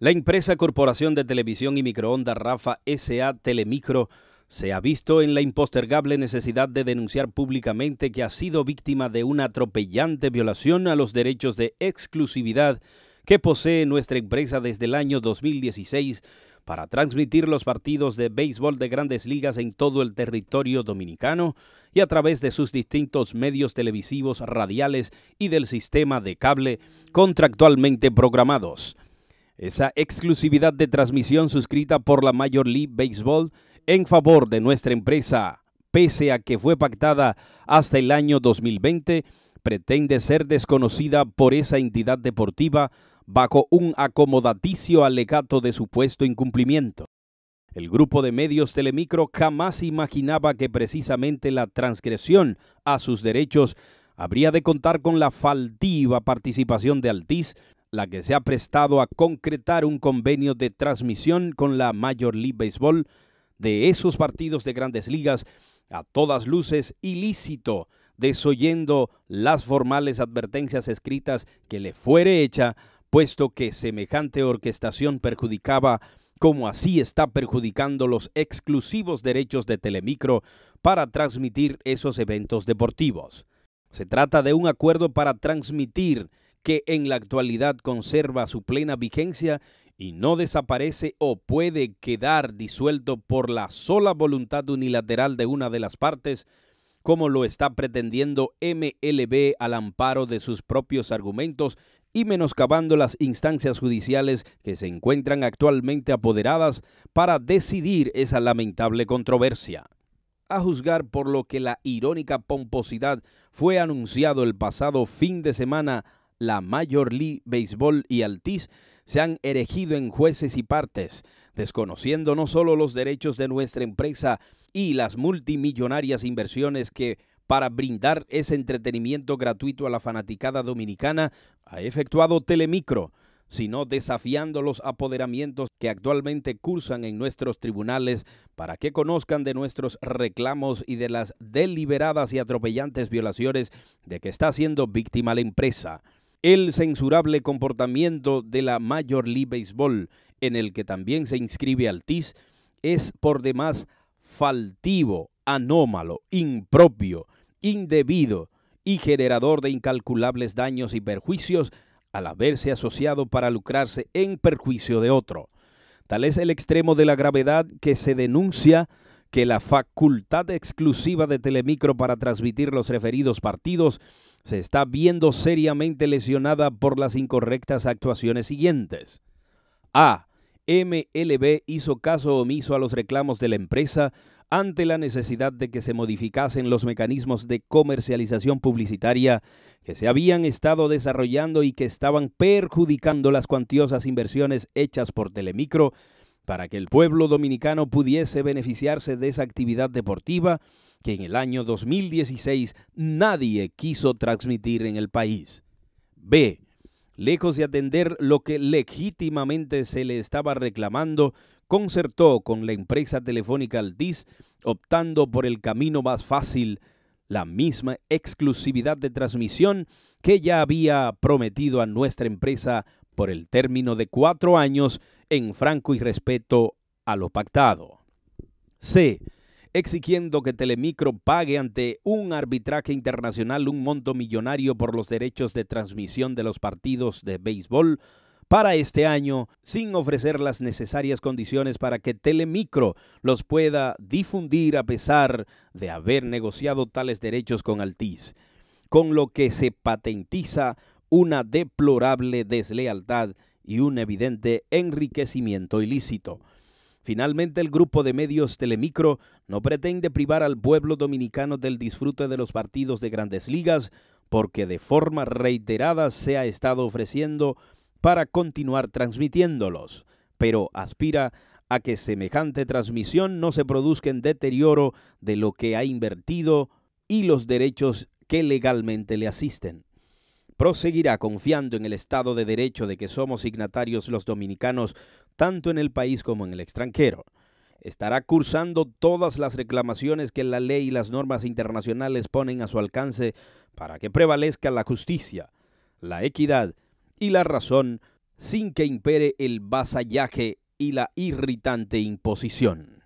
La empresa Corporación de Televisión y Microondas Rafa S.A. Telemicro se ha visto en la impostergable necesidad de denunciar públicamente que ha sido víctima de una atropellante violación a los derechos de exclusividad que posee nuestra empresa desde el año 2016 para transmitir los partidos de béisbol de grandes ligas en todo el territorio dominicano y a través de sus distintos medios televisivos, radiales y del sistema de cable contractualmente programados esa exclusividad de transmisión suscrita por la Major League Baseball en favor de nuestra empresa, pese a que fue pactada hasta el año 2020, pretende ser desconocida por esa entidad deportiva bajo un acomodaticio alegato de supuesto incumplimiento. El grupo de medios Telemicro jamás imaginaba que precisamente la transgresión a sus derechos habría de contar con la faltiva participación de Altiz, la que se ha prestado a concretar un convenio de transmisión con la Major League Baseball de esos partidos de grandes ligas, a todas luces ilícito, desoyendo las formales advertencias escritas que le fuere hecha, puesto que semejante orquestación perjudicaba como así está perjudicando los exclusivos derechos de Telemicro para transmitir esos eventos deportivos. Se trata de un acuerdo para transmitir que en la actualidad conserva su plena vigencia y no desaparece o puede quedar disuelto por la sola voluntad unilateral de una de las partes, como lo está pretendiendo MLB al amparo de sus propios argumentos y menoscabando las instancias judiciales que se encuentran actualmente apoderadas para decidir esa lamentable controversia. A juzgar por lo que la irónica pomposidad fue anunciado el pasado fin de semana la Major League Baseball y Altiz se han erigido en jueces y partes, desconociendo no solo los derechos de nuestra empresa y las multimillonarias inversiones que para brindar ese entretenimiento gratuito a la fanaticada dominicana ha efectuado Telemicro, sino desafiando los apoderamientos que actualmente cursan en nuestros tribunales para que conozcan de nuestros reclamos y de las deliberadas y atropellantes violaciones de que está siendo víctima la empresa el censurable comportamiento de la Major League Baseball, en el que también se inscribe Altiz, es por demás faltivo, anómalo, impropio, indebido y generador de incalculables daños y perjuicios al haberse asociado para lucrarse en perjuicio de otro. Tal es el extremo de la gravedad que se denuncia que la facultad exclusiva de Telemicro para transmitir los referidos partidos se está viendo seriamente lesionada por las incorrectas actuaciones siguientes. A. MLB hizo caso omiso a los reclamos de la empresa ante la necesidad de que se modificasen los mecanismos de comercialización publicitaria que se habían estado desarrollando y que estaban perjudicando las cuantiosas inversiones hechas por Telemicro para que el pueblo dominicano pudiese beneficiarse de esa actividad deportiva que en el año 2016 nadie quiso transmitir en el país. B. Lejos de atender lo que legítimamente se le estaba reclamando, concertó con la empresa telefónica Altiz, optando por el camino más fácil, la misma exclusividad de transmisión que ya había prometido a nuestra empresa por el término de cuatro años en franco y respeto a lo pactado. C exigiendo que Telemicro pague ante un arbitraje internacional un monto millonario por los derechos de transmisión de los partidos de béisbol para este año sin ofrecer las necesarias condiciones para que Telemicro los pueda difundir a pesar de haber negociado tales derechos con Altiz, con lo que se patentiza una deplorable deslealtad y un evidente enriquecimiento ilícito. Finalmente, el grupo de medios Telemicro no pretende privar al pueblo dominicano del disfrute de los partidos de grandes ligas, porque de forma reiterada se ha estado ofreciendo para continuar transmitiéndolos, pero aspira a que semejante transmisión no se produzca en deterioro de lo que ha invertido y los derechos que legalmente le asisten. Proseguirá confiando en el Estado de Derecho de que somos signatarios los dominicanos tanto en el país como en el extranjero. Estará cursando todas las reclamaciones que la ley y las normas internacionales ponen a su alcance para que prevalezca la justicia, la equidad y la razón sin que impere el vasallaje y la irritante imposición.